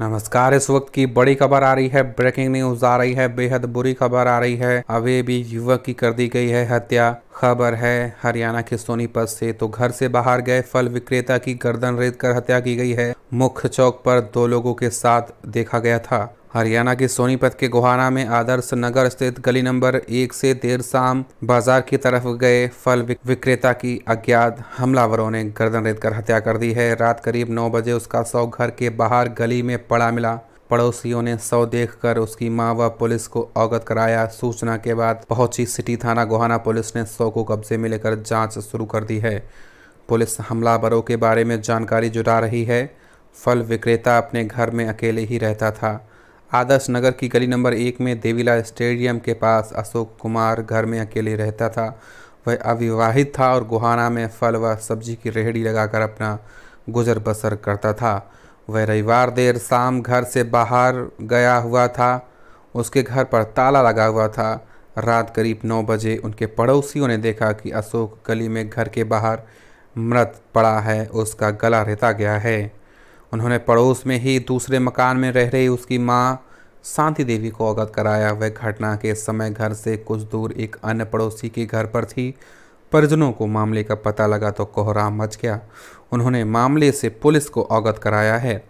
नमस्कार इस वक्त की बड़ी खबर आ रही है ब्रेकिंग न्यूज आ रही है बेहद बुरी खबर आ रही है अवे भी युवक की कर दी गई है हत्या खबर है हरियाणा के सोनीपत से तो घर से बाहर गए फल विक्रेता की गर्दन रेत कर हत्या की गई है मुख्य चौक पर दो लोगों के साथ देखा गया था हरियाणा के सोनीपत के गोहाना में आदर्श नगर स्थित गली नंबर एक से देर शाम बाजार की तरफ गए फल विक्रेता की अज्ञात हमलावरों ने गर्दन रेत कर हत्या कर दी है रात करीब नौ बजे उसका शव घर के बाहर गली में पड़ा मिला पड़ोसियों ने शव देखकर उसकी मां व पुलिस को अवगत कराया सूचना के बाद पहुंची सिटी थाना गोहाना पुलिस ने शव को कब्जे में लेकर जांच शुरू कर दी है पुलिस हमलावरों के बारे में जानकारी जुटा रही है फल विक्रेता अपने घर में अकेले ही रहता था आदर्श नगर की गली नंबर एक में देवीला स्टेडियम के पास अशोक कुमार घर में अकेले रहता था वह अविवाहित था और गुहाना में फल व सब्जी की रेहड़ी लगाकर अपना गुजर बसर करता था वह रविवार देर शाम घर से बाहर गया हुआ था उसके घर पर ताला लगा हुआ था रात करीब नौ बजे उनके पड़ोसियों ने देखा कि अशोक गली में घर के बाहर मृत पड़ा है उसका गला रहता गया है उन्होंने पड़ोस में ही दूसरे मकान में रह रही उसकी माँ शांति देवी को अवगत कराया वह घटना के समय घर से कुछ दूर एक अन्य पड़ोसी के घर पर थी परिजनों को मामले का पता लगा तो कोहराम मच गया उन्होंने मामले से पुलिस को अवगत कराया है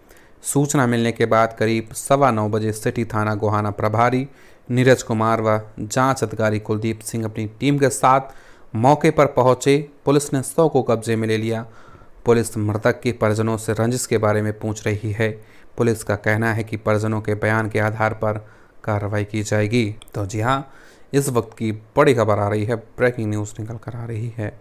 सूचना मिलने के बाद करीब सवा नौ बजे सिटी थाना गोहाना प्रभारी नीरज कुमार व जांच अधिकारी कुलदीप सिंह अपनी टीम के साथ मौके पर पहुंचे पुलिस ने सौ को कब्जे में ले लिया पुलिस मृतक के परिजनों से रंजिश के बारे में पूछ रही है पुलिस का कहना है कि परिजनों के बयान के आधार पर कार्रवाई की जाएगी तो जी हाँ इस वक्त की बड़ी खबर आ रही है ब्रेकिंग न्यूज़ निकल कर आ रही है